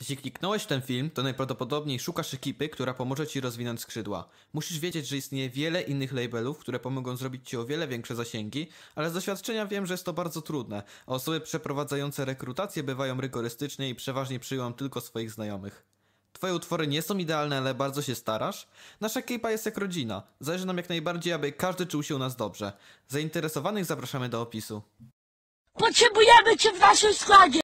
Jeśli kliknąłeś w ten film, to najprawdopodobniej szukasz ekipy, która pomoże ci rozwinąć skrzydła. Musisz wiedzieć, że istnieje wiele innych labelów, które pomogą zrobić ci o wiele większe zasięgi, ale z doświadczenia wiem, że jest to bardzo trudne, a osoby przeprowadzające rekrutację bywają rygorystycznie i przeważnie przyjmują tylko swoich znajomych. Twoje utwory nie są idealne, ale bardzo się starasz? Nasza ekipa jest jak rodzina. Zależy nam jak najbardziej, aby każdy czuł się u nas dobrze. Zainteresowanych zapraszamy do opisu. Potrzebujemy Cię w naszym składzie!